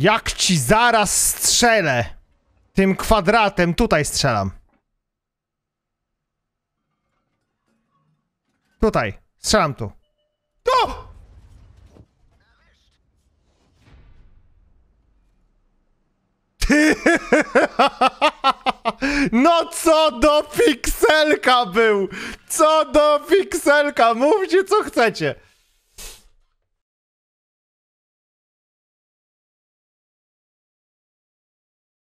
Jak ci zaraz strzelę! Tym kwadratem tutaj strzelam. Tutaj. Strzelam tu. To? No co do pikselka był! Co do pikselka! Mówcie co chcecie!